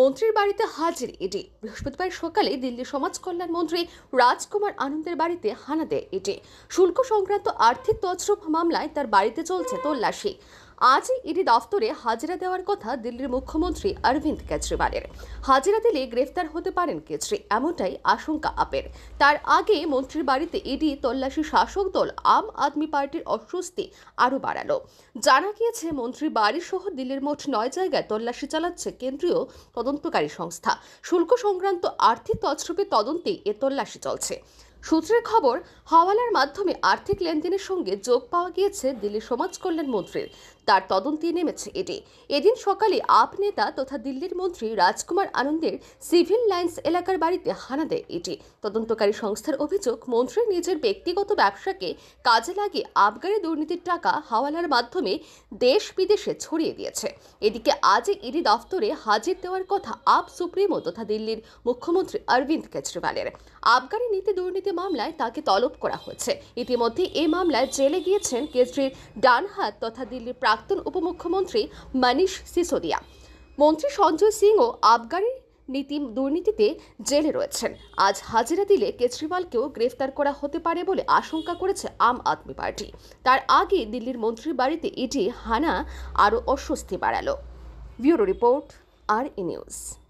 মন্ত্রীর বাড়িতে হাজির ইডি বৃহস্পতিবার সকালে দিল্লি সমাজ কল্যাণ মন্ত্রী রাজকুমার আনন্দের বাড়িতে হানা দেয় ইডি শুল্ক সংক্রান্ত আর্থিক তছরূপ মামলায় তার বাড়িতে চলছে তল্লাশি আজই ইডি দফতরে হাজিরা দেওয়ার কথা দিল্লির মুখ্যমন্ত্রী অরবিন্দ কেজরিওয়ালের হাজিরা দিলে গ্রেফতার হতে পারেন কেজরি এমনটাই আশঙ্কা আপের তার আগে মন্ত্রীর বাড়িতে ইডি তল্লাশি শাসক দল আম আদমি পার্টির অস্বস্তি আরও বাড়াল জানা গিয়েছে মন্ত্রীর বাড়ি সহ দিল্লির মোট নয় জায়গায় তল্লাশি চালাচ্ছে কেন্দ্রীয় তদন্তকারী সংস্থা শুল্ক সংক্রান্ত আর্থিক তছরূপের তদন্তে এ তল্লাশি চলছে সূত্রের খবর হওয়ালার মাধ্যমে আর্থিক লেনদেনের সঙ্গে যোগ পাওয়া গিয়েছে দিল্লি সমাজ কল্যাণ মন্ত্রীর তার তদন্তে নেমেছে এটি এদিন সকালে আপ নেতা তথা দিল্লির মন্ত্রী রাজকুমার আনন্দের সিভিল লাইন্স এলাকার বাড়িতে হানা দেয় এটি তদন্তকারী সংস্থার অভিযোগ মন্ত্রীর নিজের ব্যক্তিগত ব্যবসাকে কাজে লাগিয়ে আবগারি দুর্নীতির টাকা হাওয়ালার মাধ্যমে দেশ বিদেশে ছড়িয়ে দিয়েছে এদিকে আজই ইডি দফতরে হাজির দেওয়ার কথা আপ সুপ্রিমো তথা দিল্লির মুখ্যমন্ত্রী অরবিন্দ কেজরিওয়ালের আবগারি নীতি দুর্নীতি মামলায় তাকে তলব করা হয়েছে ইতিমধ্যে এ মামলায় জেলে গিয়েছেন কেজরির ডানহাত তথা দিল্লির প্রাক্তন উপমুখ্যমন্ত্রী মানিশ সিসোদিয়া মন্ত্রী সঞ্জয় সিংও আবগারি নীতি দুর্নীতিতে জেলে রয়েছেন আজ হাজিরা দিলে কেজরিওয়ালকেও গ্রেফতার করা হতে পারে বলে আশঙ্কা করেছে আম আদমি পার্টি তার আগে দিল্লির মন্ত্রীর বাড়িতে ইডি হানা আরও অস্বস্তি বাড়াল ব্যুরো রিপোর্ট আর ই নিউজ